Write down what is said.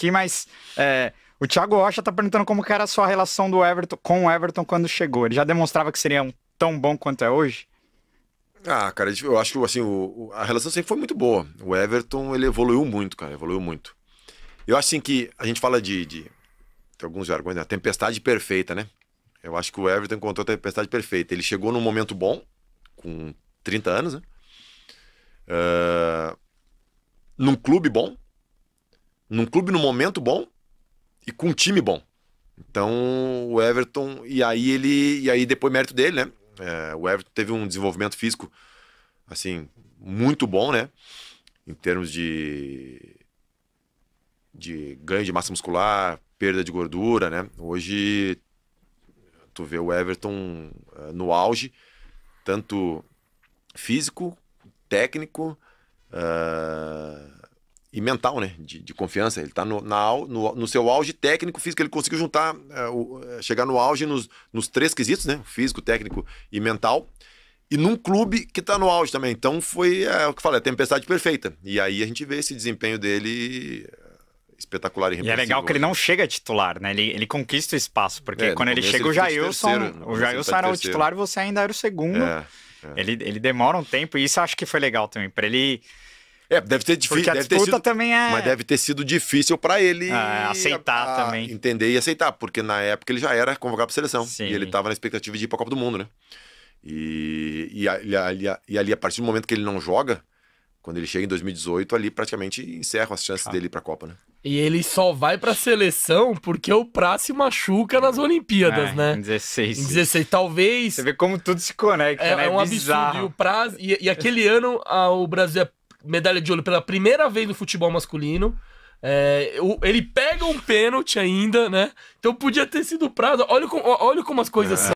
aqui, mas é, o Thiago Rocha tá perguntando como era a sua relação do Everton com o Everton quando chegou. Ele já demonstrava que seria um tão bom quanto é hoje? Ah, cara, eu acho que assim, o, a relação sempre foi muito boa. O Everton, ele evoluiu muito, cara, evoluiu muito. Eu acho assim que a gente fala de, de tem alguns jargões, né? tempestade perfeita, né? Eu acho que o Everton encontrou a tempestade perfeita. Ele chegou num momento bom, com 30 anos, né? Uh, num clube bom, num clube no momento bom e com um time bom. Então o Everton e aí ele e aí depois mérito dele, né? É, o Everton teve um desenvolvimento físico assim muito bom, né? Em termos de de ganho de massa muscular, perda de gordura, né? Hoje tu vê o Everton é, no auge, tanto físico, técnico, uh, e mental, né? De, de confiança. Ele está no, na, no, no, seu auge técnico, físico. Ele conseguiu juntar, é, é, chegar no auge nos, nos três quesitos, né? Físico, técnico e mental. E num clube que está no auge também. Então foi é, o que eu falei, a tempestade perfeita. E aí a gente vê esse desempenho dele espetacular e E é legal que ele não chega titular, né? Ele, ele conquista o espaço, porque é, quando ele chega ele o Jailson, o Jailson né? era o titular e você ainda era o segundo. É, é. Ele, ele demora um tempo, e isso eu acho que foi legal também, para ele é, deve ter difícil. Porque a disputa sido, também é. Mas deve ter sido difícil para ele ah, aceitar a, a, também. Entender e aceitar, porque na época ele já era convocado para seleção. Sim. E ele estava na expectativa de ir para a Copa do Mundo, né? E, e, ali, e ali, a partir do momento que ele não joga, quando ele chega em 2018, ali praticamente encerram as chances ah. dele para a Copa, né? E ele só vai pra seleção porque o Prá se machuca nas Olimpíadas, é, né? Em 16. Em 16, talvez. Você vê como tudo se conecta, é, né? É um é absurdo. Bizarro. E, o Prá, e, e aquele ano a, o Brasil é medalha de ouro pela primeira vez no futebol masculino. É, ele pega um pênalti ainda, né? Então podia ter sido o Prado. Olha, como olha como as coisas é. são.